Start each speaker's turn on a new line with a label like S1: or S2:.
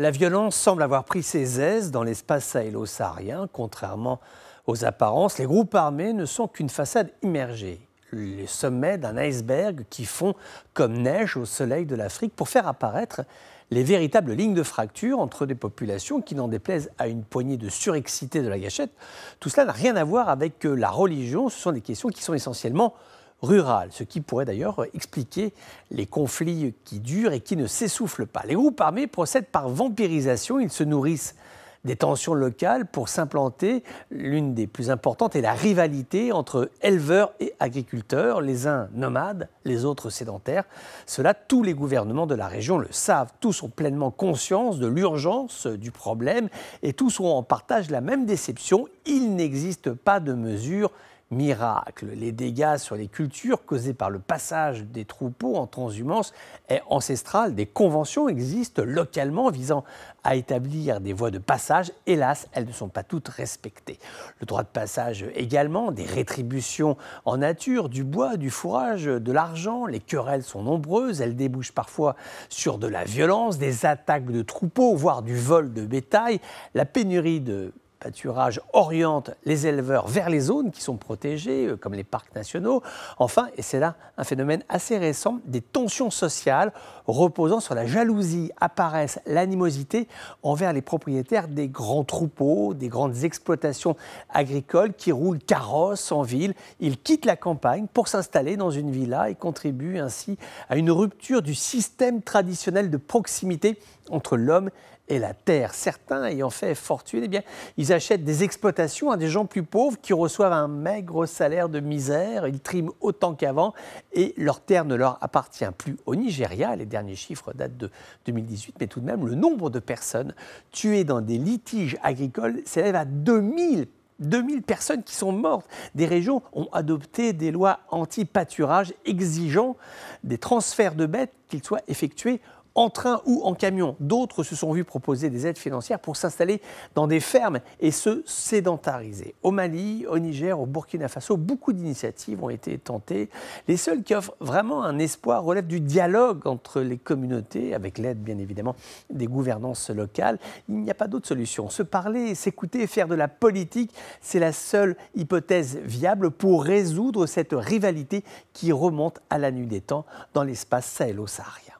S1: La violence semble avoir pris ses aises dans l'espace sahélo-saharien. Contrairement aux apparences, les groupes armés ne sont qu'une façade immergée, les sommets d'un iceberg qui fond comme neige au soleil de l'Afrique pour faire apparaître les véritables lignes de fracture entre des populations qui n'en déplaisent à une poignée de surexcité de la gâchette. Tout cela n'a rien à voir avec la religion, ce sont des questions qui sont essentiellement rural, ce qui pourrait d'ailleurs expliquer les conflits qui durent et qui ne s'essoufflent pas. Les groupes armés procèdent par vampirisation, ils se nourrissent des tensions locales pour s'implanter. L'une des plus importantes est la rivalité entre éleveurs et agriculteurs, les uns nomades, les autres sédentaires. Cela, tous les gouvernements de la région le savent. Tous sont pleinement conscience de l'urgence du problème et tous ont en partage la même déception. Il n'existe pas de mesures miracle. Les dégâts sur les cultures causés par le passage des troupeaux en transhumance est ancestral. Des conventions existent localement visant à établir des voies de passage. Hélas, elles ne sont pas toutes respectées. Le droit de passage également, des rétributions en nature, du bois, du fourrage, de l'argent. Les querelles sont nombreuses. Elles débouchent parfois sur de la violence, des attaques de troupeaux, voire du vol de bétail. La pénurie de pâturage oriente les éleveurs vers les zones qui sont protégées, euh, comme les parcs nationaux. Enfin, et c'est là un phénomène assez récent, des tensions sociales reposant sur la jalousie apparaissent l'animosité envers les propriétaires des grands troupeaux, des grandes exploitations agricoles qui roulent carrosse en ville. Ils quittent la campagne pour s'installer dans une villa et contribuent ainsi à une rupture du système traditionnel de proximité entre l'homme et la terre. Certains ayant fait fortune, eh bien, ils achètent des exploitations à des gens plus pauvres qui reçoivent un maigre salaire de misère. Ils triment autant qu'avant et leur terre ne leur appartient plus. Au Nigeria, les derniers chiffres datent de 2018, mais tout de même, le nombre de personnes tuées dans des litiges agricoles s'élève à 2000 2000 personnes qui sont mortes. Des régions ont adopté des lois anti-pâturage exigeant des transferts de bêtes qu'ils soient effectués en train ou en camion. D'autres se sont vus proposer des aides financières pour s'installer dans des fermes et se sédentariser. Au Mali, au Niger, au Burkina Faso, beaucoup d'initiatives ont été tentées. Les seules qui offrent vraiment un espoir relèvent du dialogue entre les communautés, avec l'aide bien évidemment des gouvernances locales. Il n'y a pas d'autre solution. Se parler, s'écouter, faire de la politique, c'est la seule hypothèse viable pour résoudre cette rivalité qui remonte à la nuit des temps dans l'espace sahélo-saharien.